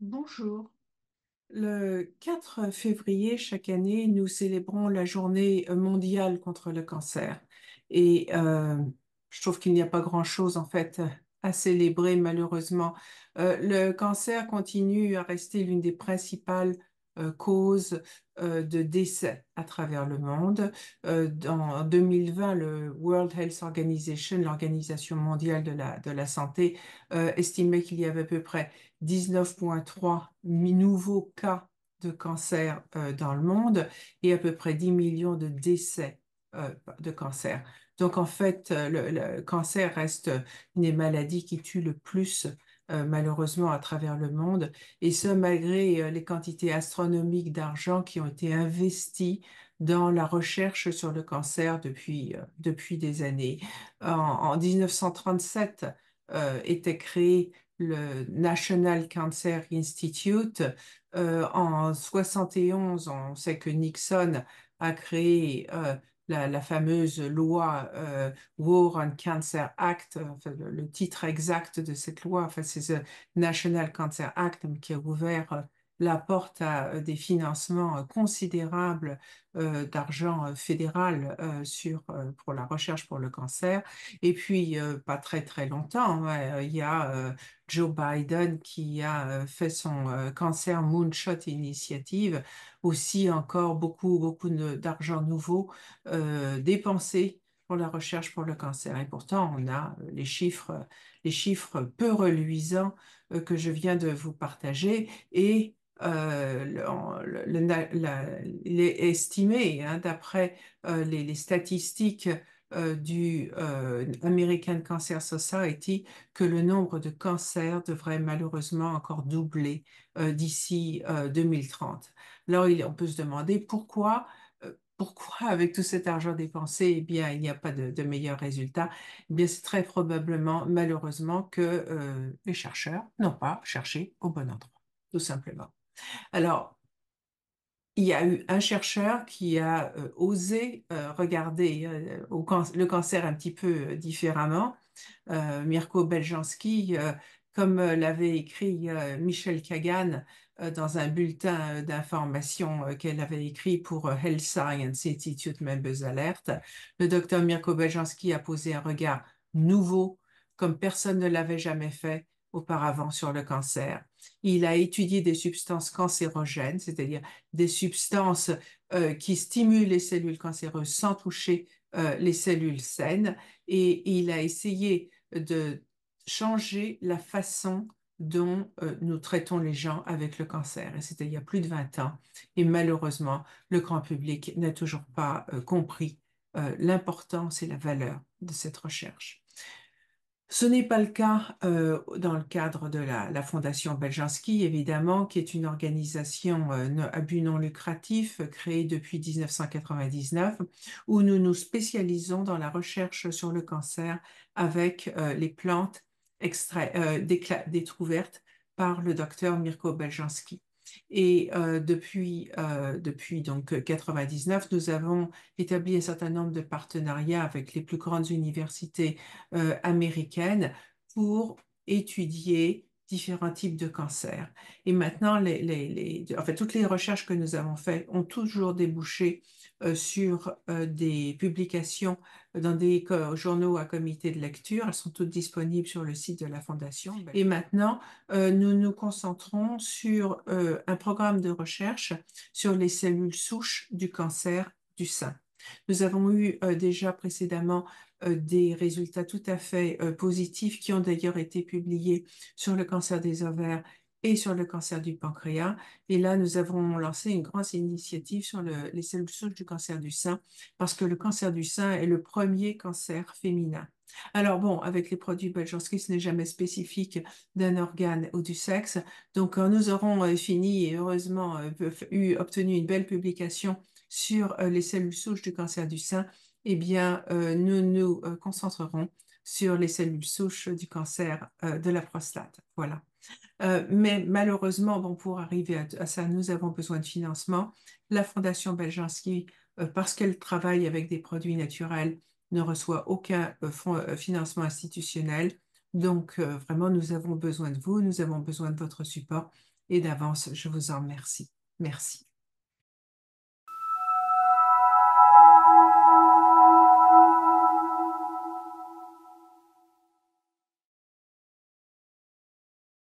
Bonjour. Le 4 février chaque année, nous célébrons la journée mondiale contre le cancer. Et euh, je trouve qu'il n'y a pas grand-chose en fait à célébrer malheureusement. Euh, le cancer continue à rester l'une des principales euh, causes euh, de décès à travers le monde. Euh, en 2020, le World Health Organization, l'Organisation mondiale de la, santé, estimait qu'il y avait à peu près 19,3 nouveaux cas de cancer dans le monde et à peu près 10 millions de décès de cancer. Donc en fait, le, cancer reste une des maladies qui tue le plus euh, malheureusement à travers le monde, et ce malgré euh, les quantités astronomiques d'argent qui ont été investies dans la recherche sur le cancer depuis, euh, depuis des années. En, 1937 était créé le National Cancer Institute. en 71, on sait que Nixon a créé la, fameuse loi euh, War on Cancer Act, euh, le, titre exact de cette loi, enfin, c'est The National Cancer Act qui a ouvert euh, la porte à euh, des financements euh, considérables euh, d'argent fédéral pour la recherche pour le cancer. Et puis, pas très très longtemps, il y a Joe Biden qui a fait son cancer Moonshot Initiative, aussi encore beaucoup, beaucoup d'argent nouveau dépensé pour la recherche pour le cancer. Et pourtant, on a les chiffres, les chiffres peu reluisants que je viens de vous partager et euh, estimé, hein, d'après euh, les, statistiques euh, du American Cancer Society, que le nombre de cancers devrait malheureusement encore doubler d'ici 2030. Alors, on peut se demander pourquoi pourquoi avec tout cet argent dépensé, eh bien, il n'y a pas de, meilleurs résultats eh bien, c'est très probablement, malheureusement, que les chercheurs n'ont pas cherché au bon endroit, tout simplement. Alors, il y a eu un chercheur qui a euh, osé euh, regarder euh, le cancer un petit peu différemment, Mirko Beljanski, comme l'avait écrit Michel Kagan dans un bulletin d'information qu'elle avait écrit pour Health Science Institute Members Alert. Le docteur Mirko Beljanski a posé un regard nouveau, comme personne ne l'avait jamais fait auparavant sur le cancer. Il a étudié des substances cancérogènes, c'est-à-dire des substances euh, qui stimulent les cellules cancéreuses sans toucher euh, les cellules saines, et il a essayé de changer la façon dont euh, nous traitons les gens avec le cancer. Et c'était il y a plus de 20 ans. Et malheureusement, le grand public n'a toujours pas compris l'importance et la valeur de cette recherche. Ce n'est pas le cas dans le cadre de la, Fondation Belginski, évidemment, qui est une organisation à but non lucratif créée depuis 1999, où nous nous spécialisons dans la recherche sur le cancer avec les plantes extra euh, découvertes par le docteur Mirko Beljanski. Et euh, depuis, 1999, euh, depuis donc euh, nous avons établi un certain nombre de partenariats avec les plus grandes universités américaines pour étudier différents types de cancers. Et maintenant, les, les, en fait, toutes les recherches que nous avons faites ont toujours débouché euh, sur euh, des publications dans des journaux à comité de lecture. Elles sont toutes disponibles sur le site de la Fondation. Et maintenant, euh, nous nous concentrons sur un programme de recherche sur les cellules souches du cancer du sein. Nous avons eu euh, déjà précédemment euh, des résultats tout à fait euh, positifs qui ont d'ailleurs été publiés sur le cancer des ovaires et sur le cancer du pancréas. Et là, nous avons lancé une grande initiative sur les cellules du cancer du sein, parce que le cancer du sein est le premier cancer féminin. Alors bon, avec les produits Belgianski, ce n'est jamais spécifique d'un organe ou du sexe. Donc, nous aurons fini et heureusement obtenu une belle publication sur euh, les cellules souches du cancer du sein, eh bien, euh, nous nous euh, concentrerons sur les cellules souches du cancer de la prostate. Voilà. mais malheureusement, bon, pour arriver à, ça, nous avons besoin de financement. La Fondation Beljanski, parce qu'elle travaille avec des produits naturels, ne reçoit aucun financement institutionnel. Donc, vraiment, nous avons besoin de vous, nous avons besoin de votre support. Et d'avance, je vous en remercie. Merci.